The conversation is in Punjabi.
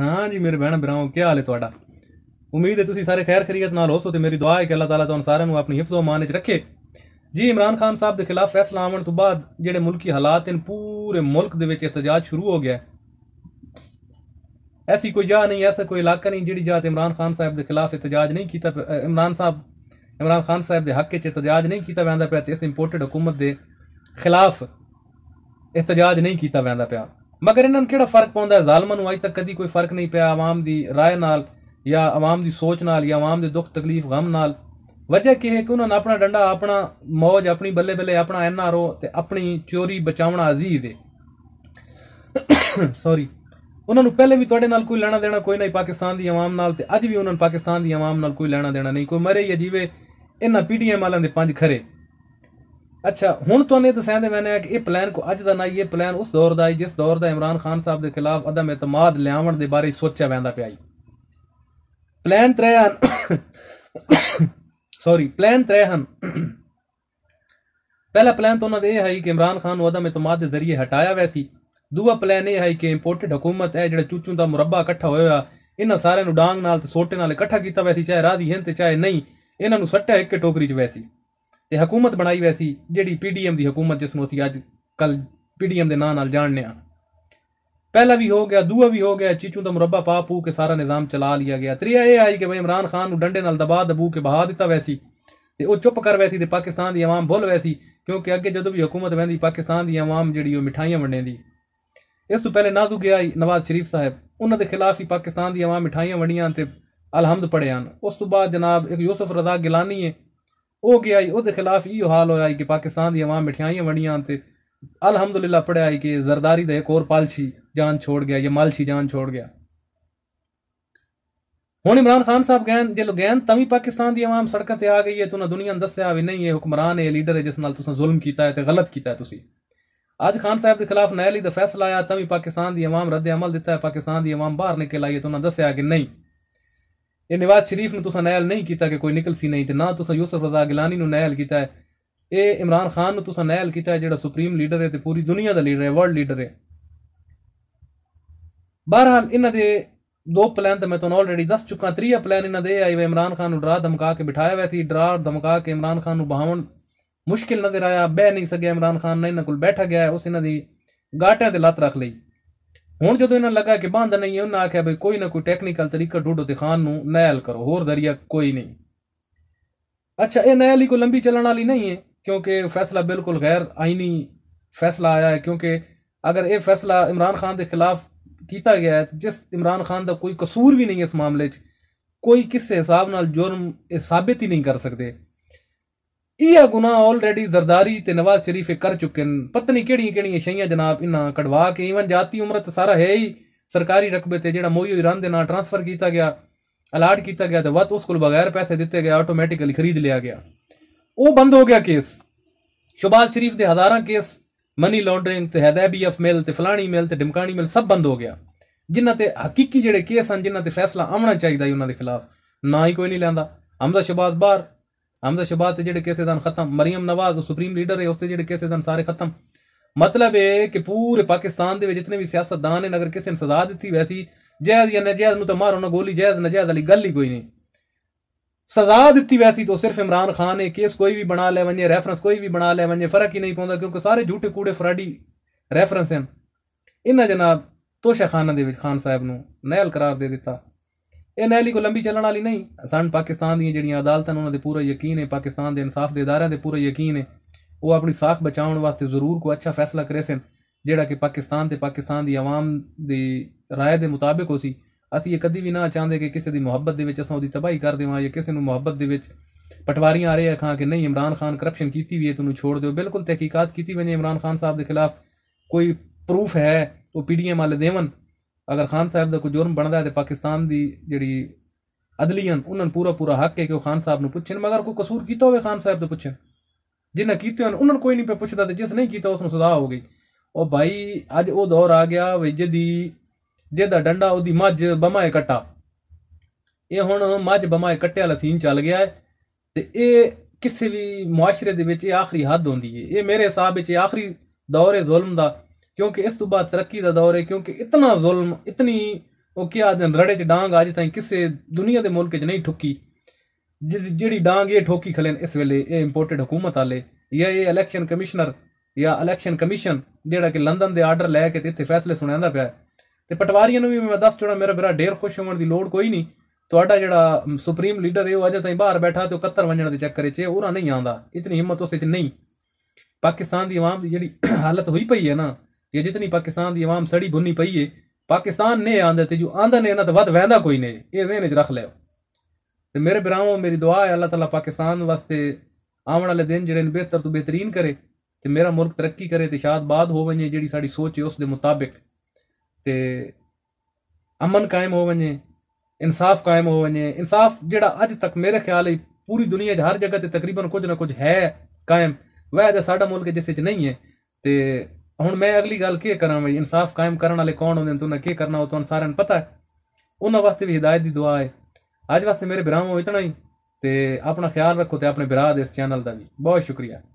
ਹਾਂ ਜੀ ਮੇਰੇ ਭੈਣ ਭਰਾਓ ਕੀ ਹਾਲ ਹੈ ਤੁਹਾਡਾ ਉਮੀਦ ਹੈ ਤੁਸੀਂ ਸਾਰੇ ਖੈਰ ਖਰੀਅਤ ਨਾਲ ਹੋ ਸੋ ਤੇ ਮੇਰੀ ਦੁਆ ਹੈ ਕਿ ਅੱਲਾਹ ਤਾਲਾ ਤੁਹਾਨੂੰ ਸਾਰਿਆਂ ਨੂੰ ਆਪਣੀ ਹਿਫਜ਼ ਅਮਾਨ ਵਿੱਚ ਰੱਖੇ ਜੀ ਇਮਰਾਨ ਖਾਨ ਸਾਹਿਬ ਦੇ ਖਿਲਾਫ ਫੈਸਲਾ ਆਉਣ ਤੋਂ ਬਾਅਦ ਜਿਹੜੇ ਮੁਲਕੀ ਹਾਲਾਤ ਇਨ ਪੂਰੇ ਮੁਲਕ ਦੇ ਵਿੱਚ ਇਤਜਾਜ ਸ਼ੁਰੂ ਹੋ ਗਿਆ ਐਸੀ ਕੋਈ ਜਗ੍ਹਾ ਨਹੀਂ ਐਸਾ ਕੋਈ ਇਲਾਕਾ ਨਹੀਂ ਜਿਹੜੀ ਜਗ੍ਹਾ ਇਮਰਾਨ ਖਾਨ ਸਾਹਿਬ ਦੇ ਖਿਲਾਫ ਇਤਜਾਜ ਨਹੀਂ ਕੀਤਾ ਇਮਰਾਨ ਸਾਹਿਬ इमरान खान साहब के हक के एहतजाज नहीं किया वह इस इंपोर्टेड हुकूमत के खिलाफ एहतजाज नहीं किया वह ਮਗਰ ਇਹਨਾਂ ਨੂੰ ਕਿਹੜਾ ਫਰਕ ਪਾਉਂਦਾ ਜ਼ਾਲਮਾਂ ਨੂੰ ਅਜ ਤੱਕ ਕਦੀ ਕੋਈ ਫਰਕ ਨਹੀਂ ਪਿਆ ਆਵਾਮ ਦੀ رائے ਨਾਲ ਜਾਂ ਆਵਾਮ ਦੀ ਸੋਚ ਨਾਲ ਜਾਂ ਆਵਾਮ ਦੇ ਦੁੱਖ ਤਕਲੀਫ ਗਮ ਨਾਲ ਵਜ੍ਹਾ ਕੀ ਹੈ ਕਿ ਉਹਨਾਂ ਨੇ ਆਪਣਾ ਡੰਡਾ ਆਪਣਾ ਮੌਜ ਆਪਣੀ ਬੱਲੇ ਬੱਲੇ ਆਪਣਾ ਐਨਆਰਓ ਤੇ ਆਪਣੀ ਚੋਰੀ ਬਚਾਉਣਾ ਅਜ਼ੀਜ਼ ਹੈ ਸੌਰੀ ਉਹਨਾਂ ਨੂੰ ਪਹਿਲੇ ਵੀ ਤੁਹਾਡੇ ਨਾਲ ਕੋਈ ਲੈਣਾ ਦੇਣਾ ਕੋਈ ਨਹੀਂ ਪਾਕਿਸਤਾਨ ਦੀ ਆਵਾਮ ਨਾਲ ਤੇ ਅੱਜ ਵੀ ਉਹਨਾਂ ਨੂੰ ਪਾਕਿਸਤਾਨ ਦੀ ਆਵਾਮ ਨਾਲ ਕੋਈ ਲੈਣਾ ਦੇਣਾ ਨਹੀਂ ਕੋਈ ਮਰੇ ਜਾਂ ਜੀਵੇ ਇਹਨਾਂ ਪੀਡੀਐਮ ਵਾਲਿਆਂ ਦੇ ਪੰਜ ਖਰੇ ਅੱਛਾ ਹੁਣ ਤੁਹਾਨੂੰ हूँ तो दसाद मैंने कि यह प्लान को अज का ना ये प्लान उस दौर का है जिस दौर का इमरान खान साहब के खिलाफ अदम एतमाद लियावण के बारे सोचा पैदा पाया प्लान त्रै ਹਨ ਸੌਰੀ ਪਲਾਨ ਤਰੇ ਹਨ ਪਹਿਲਾ ਪਲਾਨ ਤਾਂ ਉਹਨਾਂ ਦਾ ਇਹ ਹੈ ਕਿ ਇਮਰਾਨ ਖਾਨ ਨੂੰ ਅਦਮ ਇਤਮਾਦ ਦੇ ਜ਼ਰੀਏ ਹਟਾਇਆ ਵੈਸੀ ਦੂਆ ਪਲਾਨ ਇਹ ਹੈ ਕਿ ਇੰਪੋਰਟਡ ਹਕੂਮਤ ਹੈ ਜਿਹੜਾ ਚੂਚੂ ਦਾ ਮੁਰੱਬਾ ਇਕੱਠਾ ਹੋਇਆ ਇਹਨਾਂ ਸਾਰਿਆਂ ਨੂੰ ਡਾਂਗ ਨਾਲ ਤੇ ਸੋਟੇ ਨਾਲ ਇਕੱਠਾ ਕੀਤਾ ਵੈਸੀ ਚਾਹੇ ਰਾਹ ਦੀ ਹਿੰਦ ਤੇ ਚਾਹੇ ਨਹੀਂ ਇਹਨਾਂ ਨੂੰ ਸੱਟਿਆ ਇੱਕ ਟੋਕਰੀ 'ਚ ਵੈਸੀ ਤੇ ਹਕੂਮਤ ਬਣਾਈ ਵੈਸੀ ਜਿਹੜੀ ਪੀਡੀਐਮ ਦੀ ਹਕੂਮਤ ਜਿਸ ਨੂੰ ਅਸੀਂ ਅੱਜ ਕੱਲ ਪੀਡੀਐਮ ਦੇ ਨਾਂ ਨਾਲ ਜਾਣਦੇ ਆ पहला भी हो गया दूआ भी हो गया चीचू का मुरबा पा पू के सारा निजाम चला लिया गया त्रिया यह आई कि भाई इमरान खान डंडे नाल दबा दबू के बहा दिता वैसी ਤੇ ਉਹ ਚੁੱਪ ਕਰ ਵੈਸੀ ਤੇ ਪਾਕਿਸਤਾਨ ਦੀ ਆਵਾਮ ਭੁੱਲ ਵੈਸੀ ਕਿਉਂਕਿ ਅੱਗੇ ਜਦੋਂ ਵੀ ਹਕੂਮਤ ਬੈਂਦੀ ਪਾਕਿਸਤਾਨ ਦੀ ਆਵਾਮ ਜਿਹੜੀ ਉਹ ਮਿਠਾਈਆਂ ਵੰਡੇਂਦੀ ਇਸ ਤੋਂ ਪਹਿਲੇ ਨਾਜ਼ੂ ਗਿਆ ਨਵਾਜ਼ ਸ਼ਰੀਫ ਸਾਹਿਬ ਉਹਨਾਂ ਦੇ ਖਿਲਾਫ ਹੀ ਪਾਕਿਸਤਾਨ ਦੀ ਆਵਾਮ ਮਿਠਾਈਆਂ ਵੰਡੀਆਂ ਤੇ ਅਲਹਮਦ ਪੜਿਆਨ ਉਸ ਤੋਂ ਬਾਅਦ ਜਨਾਬ ਇੱਕ ਯੂਸਫ ਰਜ਼ਾ ਗਿਲਾਨੀ ਹੈ ਉਹ ਗਿਆ ਉਹਦੇ ਖਿਲਾਫ ਇਹੋ ਹਾਲ ਹੋਇਆ ਕਿ ਪਾਕਿਸਤਾਨ ਦੀ ਆਵਾਮ ਮਿਠਾਈਆਂ ਵੰਡੀਆਂ ਤੇ ਅਲਹਮਦੁਲਿਲਾ ਪੜਿਆ ਕਿ ਜ਼ਰਦਾਰੀ ਦਾ ਇੱਕ ਹੋਰ ਪਾਲਸ਼ੀ ਜਾਨ ਛੋੜ ਗਿਆ ਜਾਂ ਮਾਲਸ਼ੀ ਜਾਨ ਛੋੜ ਗਿਆ ਹੁਣ ਇਮਰਾਨ ਖਾਨ ਸਾਹਿਬ ਗਏ ਜੇ ਲੋਗੈਨ ਤਾਂ ਵੀ ਪਾਕਿਸਤਾਨ ਦੀ ਆਵਾਮ ਸੜਕਾਂ ਤੇ ਆ ਗਈ ਹੈ ਤੁਨਾ ਦੁਨੀਆ ਨੂੰ ਦੱਸਿਆ ਵੀ ਨਹੀਂ ਇਹ ਹੁਕਮਰਾਨ ਹੈ ਲੀਡਰ ਹੈ ਜਿਸ ਨਾਲ ਤੁਸੀਂ ਜ਼ੁਲਮ ਕੀਤਾ ਹੈ ਤੇ ਗਲਤ ਕੀਤਾ ਹੈ ਤੁਸੀਂ ਅੱਜ ਖਾਨ ਸਾਹਿਬ ਦੇ ਖਿਲਾਫ ਨੈਲੀ ਦਾ ਫੈਸਲਾ ਆਇਆ ਤਾਂ ਵੀ ਪਾਕਿਸਤਾਨ ਦੀ ਆਵਾਮ ਰੱਦ ਅਮਲ ਦਿੱਤਾ ਹੈ ਪਾਕਿਸਤਾਨ ਦੀ ਆਵਾਮ ਬਾਹਰ ਨਿਕਲ ਆਈ ਹੈ ਤੁਨਾ ਦੱਸਿਆ ਕਿ ਨਹੀਂ ਇਹ ਨਿਵਾਜ਼ ਸ਼ਰੀਫ ਨੂੰ ਤੁਸੀਂ ਨਾਇਲ ਨਹੀਂ ਕੀਤਾ ਕਿ ਕੋਈ ਨਿਕਲ ਸੀ ਨਹੀਂ ਤੇ ਨਾ ਤੁਸੀਂ ਯੂਸਫ ਰਜ਼ਾ ਗਿਲਾਨੀ ਨੂੰ ਨਾਇਲ ਕੀਤਾ ਹੈ ਇਹ ਇਮਰਾਨ ਖਾਨ ਨੂੰ ਤੁਸੀਂ ਨਾਇਲ ਕੀਤਾ ਹੈ ਜਿਹੜਾ ਸੁਪਰੀਮ ਲੀਡਰ ਹੈ ਤੇ ਪੂਰੀ ਦੁਨੀਆ ਦਾ ਲੀਡਰ ਹੈ ਵਰਲਡ ਲੀਡਰ ਹੈ ਬਹਰਹਾਲ ਇਹਨਾਂ ਦੇ ਦੋ ਪਲਾਨ ਤਾਂ ਮੈਂ ਤੁਹਾਨੂੰ ਆਲਰੇਡੀ ਦੱਸ ਚੁੱਕਾ ਤਰੀਆ ਪਲਾਨ ਇਹਨਾਂ ਦੇ ਆਈ ਵੇ ਇਮਰਾਨ ਖਾਨ ਨੂੰ ਡਰਾ ਧਮਕਾ ਕੇ ਬਿਠਾਇਆ ਹੋਇਆ ਸੀ ਡਰਾ ਧਮਕਾ ਕੇ ਇਮਰਾਨ ਖਾਨ ਨੂੰ ਬਹਾਉਣ ਮੁਸ਼ਕਿਲ ਨਜ਼ਰ ਆਇਆ ਬਹਿ ਨਹੀਂ ਸਕਿਆ ਇਮਰਾਨ ਖਾਨ ਨੇ ਇਹਨਾਂ ਕੋਲ ਬੈਠਾ ਗਿਆ ਉਸ ਇਹਨਾਂ ਦੀ ਗਾਟਿਆਂ ਤੇ ਲੱਤ ਰੱਖ ਲਈ ਹੁਣ ਜਦੋਂ ਇਹਨਾਂ ਲੱਗਾ ਕਿ ਬੰਦ ਨਹੀਂ ਹੈ ਉਹਨਾਂ ਆਖਿਆ ਬਈ ਕੋਈ ਨਾ ਕੋਈ ਟੈਕਨੀਕਲ ਤਰੀਕਾ ਢੂੰਡੋ ਤੇ ਖਾਨ ਨੂੰ ਨੈਲ ਕਰੋ ਹੋਰ ਦਰਿਆ ਕੋਈ ਨਹੀਂ ਅੱਛਾ ਇਹ ਨੈਲ ਹੀ ਕੋ ਲੰਬੀ ਚੱਲਣ ਵਾਲੀ ਨਹੀਂ ਹੈ ਕਿਉਂਕਿ ਫੈਸਲਾ ਬਿਲਕੁਲ ਗੈਰ ਆਇਨੀ ਫੈਸਲਾ ਆਇਆ ਹੈ ਕਿਉਂਕਿ ਅਗਰ ਇਹ ਫੈਸਲਾ ਇਮਰਾਨ ਖਾਨ ਦੇ ਖਿਲਾਫ ਕੀਤਾ ਗਿਆ ਹੈ ਜਿਸ ਇਮਰਾਨ ਖਾਨ ਦਾ ਕੋਈ ਕਸੂਰ ਵੀ ਨਹੀਂ ਹੈ ਇਸ ਮਾਮਲੇ 'ਚ ਕੋਈ ਕਿਸੇ ਹਿਸਾਬ ਨਾਲ ਜੁਰਮ ਇਹ ਸਾਬਤ ਹੀ ਨਹੀਂ ਕਰ ਸਕਦੇ ਇਹ ਗੁਨਾਹ ਆਲਰੇਡੀ ਜ਼ਰਦਾਰੀ ਤੇ ਨਵਾਜ਼ ਸ਼ਰੀਫ ਕਰ ਚੁੱਕੇ ਨੇ ਪਤਨੀ ਕਿਹੜੀਆਂ ਕਿਹੜੀਆਂ ਸ਼ਈਆਂ ਜਨਾਬ ਇਹਨਾਂ ਕਢਵਾ ਕੇ ਇਵਨ ਜਾਤੀ ਉਮਰਤ ਸਾਰਾ ਹੈ ਹੀ ਸਰਕਾਰੀ ਰਕਬੇ ਤੇ ਜਿਹੜਾ ਮੋਈਓ ਇਰਾਨ ਦੇ ਨਾਲ ਟ੍ਰਾਂਸਫਰ ਕੀਤਾ ਗਿਆ ਅਲਾਟ ਕੀਤਾ ਗਿਆ ਤੇ ਵਤ ਉਸ ਕੋਲ ਬਗੈਰ ਪੈਸੇ ਦਿੱਤੇ ਗਏ ਆਟੋਮੈਟਿਕਲੀ ਖਰੀਦ ਲਿਆ ਗਿਆ ਉਹ ਬੰਦ ਹੋ ਗਿਆ ਕੇਸ ਸ਼ਬਾਜ਼ ਸ਼ਰੀਫ ਦੇ ਹਜ਼ਾਰਾਂ ਕੇਸ ਮਨੀ ਲਾਂਡਰਿੰਗ ਤੇ ਆਫ ਮੇਲ ਤੇ ਫਲਾਣੀ ਮੇਲ ਤੇ ਢਮਕਾਣੀ ਮੇਲ ਸਭ ਬੰਦ ਹੋ ਗਿਆ ਜਿਨ੍ਹਾਂ ਤੇ ਹਕੀਕੀ ਜਿਹੜੇ ਕੇਸ ਹਨ ਜਿਨ੍ਹਾਂ ਤੇ ਫੈਸਲਾ ਆਉਣਾ ਚਾਹੀਦਾ ਹੈ ਉਹਨਾਂ ਦੇ ਖਿਲਾਫ ਨਾ ਹੀ ਕੋਈ ਨਹੀਂ ਲੈਂਦਾ ਅਮਦਾ ਸ਼ਬਾਦ ਬਾਹਰ ਦਾ ਸ਼ਬਾਤ ਜਿਹੜੇ ਕੇਸੇ ਦਨ ਖਤਮ ਮਰੀਮ ਨਵਾਜ਼ ਸੁਪਰੀਮ ਲੀਡਰ ਹੈ ਉਸਤੇ ਜਿਹੜੇ ਕੇਸੇ ਦਨ ਸਾਰੇ ਖਤਮ ਮਤਲਬ ਇਹ ਕਿ ਪੂਰੇ ਪਾਕਿਸਤਾਨ ਦੇ ਵਿੱਚ ਜਿੰਨੇ ਵੀ ਸਿਆਸਤਦਾਨ ਨੇ ਅਗਰ ਕਿਸੇ ਨੇ ਸਜ਼ਾ ਦਿੱਤੀ ਵੈਸੀ ਜਾਇਜ਼ ਜਾਂ ਨਜਾਇਜ਼ ਨੂੰ ਤਾਂ ਮਾਰੋ ਨਾ ਗੋਲੀ ਜਾਇਜ਼ ਨਜਾਇਜ਼ ਵਾਲੀ ਗੱਲ ਹੀ ਕੋਈ ਨਹੀਂ ਸਜ਼ਾ ਦਿੱਤੀ ਵੈਸੀ ਤਾਂ ਸਿਰਫ ਇਮਰਾਨ ਖਾਨ ਨੇ ਕੇਸ ਕੋਈ ਵੀ ਬਣਾ ਲੈ ਵੰਜੇ ਰੈਫਰੈਂਸ ਕੋਈ ਵੀ ਬਣਾ ਲੈ ਵੰਜੇ ਫਰਕ ਹੀ ਨਹੀਂ ਪਉਂਦਾ ਕਿਉਂਕਿ ਸਾਰੇ ਝੂਠੇ ਕੂੜੇ ਫਰਾਡੀ ਰੈਫਰੈਂਸ ਹਨ ਇਹਨਾਂ ਜਨਾਬ ਤੋਸ਼ਾ ਖਾਨਾਂ ਦੇ ਵਿੱਚ ਖਾਨ ਸਾਹਿਬ ਨੂੰ ਨਹਿਲ ਕਰਾਰ ਦੇ ਦਿੱਤਾ ਇਹ ਨਹੀਂ ਕੋ ਲੰਬੀ ਚੱਲਣ ਵਾਲੀ ਨਹੀਂ ਸਨ ਪਾਕਿਸਤਾਨ ਦੀਆਂ ਜਿਹੜੀਆਂ ਅਦਾਲਤਾਂ ਉਹਨਾਂ ਦੇ ਪੂਰਾ ਯਕੀਨ ਹੈ ਪਾਕਿਸਤਾਨ ਦੇ ਇਨਸਾਫ ਦੇ ਇਦਾਰਿਆਂ ਦੇ ਪੂਰਾ ਯਕੀਨ ਹੈ ਉਹ ਆਪਣੀ ਸਾਖ ਬਚਾਉਣ ਵਾਸਤੇ ਜ਼ਰੂਰ ਕੋ ਅੱਛਾ ਫੈਸਲਾ ਕਰੇ ਸਨ ਜਿਹੜਾ ਕਿ ਪਾਕਿਸਤਾਨ ਤੇ ਪਾਕਿਸਤਾਨ ਦੀ ਆਵਾਮ ਦੀ رائے ਦੇ ਮੁਤਾਬਕ ਹੋ ਸੀ ਅਸੀਂ ਇਹ ਕਦੀ ਵੀ ਨਾ ਚਾਹੁੰਦੇ ਕਿ ਕਿਸੇ ਦੀ ਮੁਹੱਬਤ ਦੇ ਵਿੱਚ ਅਸਾਂ ਉਹਦੀ ਤਬਾਹੀ ਕਰ ਦੇਵਾਂ ਜਾਂ ਕਿਸੇ ਨੂੰ ਮੁਹੱਬਤ ਦੇ ਵਿੱਚ ਪਟਵਾਰੀਆਂ ਆ ਰਹੇ ਆ ਖਾਂ ਕਿ ਨਹੀਂ ਇਮਰਾਨ ਖਾਨ ਕਰਪਸ਼ਨ ਕੀਤੀ ਵੀ ਹੈ ਤੁਹਾਨੂੰ ਛੋੜ ਦਿਓ ਬਿਲਕੁਲ ਤਹਿਕੀਕਾਤ ਕੀਤੀ ਵਣੇ ਇਮਰਾਨ ਖਾਨ ਸਾਹਿਬ ਦੇ ਖਿਲਾਫ ਕੋਈ ਪ੍ਰੂਫ ਹੈ ਉਹ ਪੀਡੀਐਮ ਵਾਲੇ ਦੇਵਨ ਅਗਰ ਖਾਨ ਸਾਹਿਬ ਦਾ ਕੋਈ ਜੁਰਮ ਬਣਦਾ ਹੈ ਤੇ ਪਾਕਿਸਤਾਨ ਦੀ ਜਿਹੜੀ ਅਦਲੀਆਂ ਉਹਨਾਂ ਨੂੰ ਪੂਰਾ ਪੂਰਾ ਹੱਕ ਹੈ ਕਿ ਉਹ ਖਾਨ ਸਾਹਿਬ ਨੂੰ ਪੁੱਛਣ ਮਗਰ ਕੋਈ ਕਸੂਰ ਕੀਤਾ ਹੋਵੇ ਖਾਨ ਸਾਹਿਬ ਤੋਂ ਪੁੱਛਣ ਜਿਨ੍ਹਾਂ ਕੀਤੇ ਉਹਨਾਂ ਨੂੰ ਕੋਈ ਨਹੀਂ ਪੁੱਛਦਾ ਤੇ ਜਿਸ ਨਹੀਂ ਕੀਤਾ ਉਸ ਨੂੰ ਸਜ਼ਾ ਹੋ ਗਈ ਉਹ ਭਾਈ ਅੱਜ ਉਹ ਦੌਰ ਆ ਗਿਆ ਵਿਜ ਦੀ ਜਿਹਦਾ ਡੰਡਾ ਉਹਦੀ ਮੱਝ ਬਮਾਏ ਕੱਟਾ ਇਹ ਹੁਣ ਮੱਝ ਬਮਾਏ ਕੱਟਿਆ ਵਾਲਾ ਸੀਨ ਚੱਲ ਗਿਆ ਹੈ ਤੇ ਇਹ ਕਿਸੇ ਵੀ ਮੁਆਸ਼ਰੇ ਦੇ ਵਿੱਚ ਇਹ ਆਖਰੀ ਹੱਦ ਹੁੰਦੀ ਹੈ ਇਹ ਮੇਰੇ ਹਿਸਾਬ ਵਿੱਚ ਆਖਰੀ ਦੌਰ ਹੈ ਜ਼ੁਲਮ ਦਾ ਕਿਉਂਕਿ ਇਸ ਤੋਂ ਬਾਅਦ ਤਰੱਕੀ ਦਾ ਦੌਰ ਹੈ ਕਿਉਂਕਿ ਇਤਨਾ ਜ਼ੁਲਮ ਇਤਨੀ ਉਹ ਕੀ ਦਿਨ ਰੜੇ ਤੇ ਡਾਂਗ ਅੱਜ ਤਾਈਂ ਕਿਸੇ ਦੁਨੀਆ ਦੇ ਮੁਲਕ ਚ ਨਹੀਂ ਠੁੱਕੀ ਜਿਹੜੀ ਡਾਂਗ ਇਹ ਠੋਕੀ ਖਲੇ ਇਸ ਵੇਲੇ ਇਹ ਇੰਪੋਰਟਡ ਹਕੂਮਤ ਵਾਲੇ ਜਾਂ ਇਹ ਇਲੈਕਸ਼ਨ ਕਮਿਸ਼ਨਰ ਜਾਂ ਇਲੈਕਸ਼ਨ ਕਮਿਸ਼ਨ ਜਿਹੜਾ ਕਿ ਲੰਡਨ ਦੇ ਆਰਡਰ ਲੈ ਕੇ ਤੇ ਇੱਥੇ ਫੈਸਲੇ ਸੁਣਾਉਂਦਾ ਪਿਆ ਤੇ ਪਟਵਾਰੀਆਂ ਨੂੰ ਵੀ ਮੈਂ ਦੱਸ ਚੁਣਾ ਮੇਰਾ ਬਰਾ ਡੇਰ ਖੁਸ਼ ਹੋਣ ਦੀ ਲੋੜ ਕੋਈ ਨਹੀਂ ਤੁਹਾਡਾ ਜਿਹੜਾ ਸੁਪਰੀਮ ਲੀਡਰ ਹੈ ਉਹ ਅਜੇ ਤਾਈਂ ਬਾਹਰ ਬੈਠਾ ਤੇ ਉਹ ਕੱਤਰ ਵੰਜਣ ਦੇ ਚੱਕਰ 'ਚ ਉਹਰਾ ਨਹੀਂ ਆਂਦਾ ਇਤਨੀ ਹਿੰਮਤ ਉਸੇ 'ਚ ਨਹੀਂ ਪਾਕਿਸਤਾਨ ਦੀ ਆਵਾਮ ਦੀ ਜਿਹੜੀ ਹਾਲਤ ਹੋਈ ਪਈ ਹੈ ਨਾ ਜੇ ਜਿਤਨੀ ਪਾਕਿਸਤਾਨ ਦੀ ਆਵਾਮ ਸੜੀ भुनी ਪਈ है ਪਾਕਿਸਤਾਨ ਨੇ ਆਂਦੇ ਤੇ ਜੋ ਆਂਦੇ ਨੇ ਨਾ ਤਾਂ ਵੱਧ ਵਹਿੰਦਾ ਕੋਈ ਨਹੀਂ ਇਹ ਜ਼ਹਿਨ ਚ ਰੱਖ ਲਿਓ ਤੇ ਮੇਰੇ ਭਰਾਵੋ ਮੇਰੀ ਦੁਆ ਹੈ ਅੱਲਾਹ ਤਾਲਾ ਪਾਕਿਸਤਾਨ ਵਾਸਤੇ ਆਉਣ ਵਾਲੇ ਦਿਨ ਜਿਹੜੇ ਨੇ ਬਿਹਤਰ ਤੋਂ ਬਿਹਤਰੀਨ ਕਰੇ ਤੇ ਮੇਰਾ ਮੁਲਕ ਤਰੱਕੀ ਕਰੇ ਤੇ ਸ਼ਾਦਬਾਦ ਹੋ ਵਣੇ ਜਿਹੜੀ ਸਾਡੀ ਸੋਚ ਹੈ ਉਸ ਦੇ ਮੁਤਾਬਿਕ ਤੇ ਅਮਨ ਕਾਇਮ ਹੋ ਵਣੇ ਇਨਸਾਫ ਕਾਇਮ ਹੋ ਵਣੇ ਇਨਸਾਫ ਜਿਹੜਾ ਅੱਜ ਤੱਕ ਮੇਰੇ ਖਿਆਲ ਹੈ ਪੂਰੀ ਦੁਨੀਆ 'ਚ ਹਰ ਜਗ੍ਹਾ ਤੇ ਤਕਰੀਬਨ ਕੁਝ ਨਾ ਕੁਝ ਹੈ ਕਾਇਮ ਵੈਸੇ ਸਾਡਾ ਮੁਲਕ ਜਿਸ ਵਿੱਚ ਨਹੀਂ ਹੈ ਤੇ ਹੁਣ ਮੈਂ ਅਗਲੀ ਗੱਲ ਕੀ ਕਰਾਂ ਬਈ ਇਨਸਾਫ ਕਾਇਮ ਕਰਨ ਵਾਲੇ ਕੌਣ ਹੁੰਦੇ ਨੇ ਤੁਹਾਨੂੰ ਕੀ ਕਰਨਾ ਉਹ ਤੁਹਾਨੂੰ ਸਾਰਿਆਂ ਨੂੰ ਪਤਾ ਹੈ ਉਹਨਾਂ ਵਾਸਤੇ ਵੀ ਹਿਦਾਇਤ ਦੀ ਦੁਆ ਹੈ ਅੱਜ ਵਾਸਤੇ ਮੇਰੇ ਬਿਰਾਮੋ ਇਤਨਾ ਹੀ ਤੇ ਆਪਣਾ ਖਿਆਲ ਰੱਖੋ ਤੇ ਆਪਣੇ ਬਰਾਦ ਇਸ ਚੈਨਲ ਦਾ ਵੀ ਬਹੁਤ ਸ਼ੁਕਰੀਆ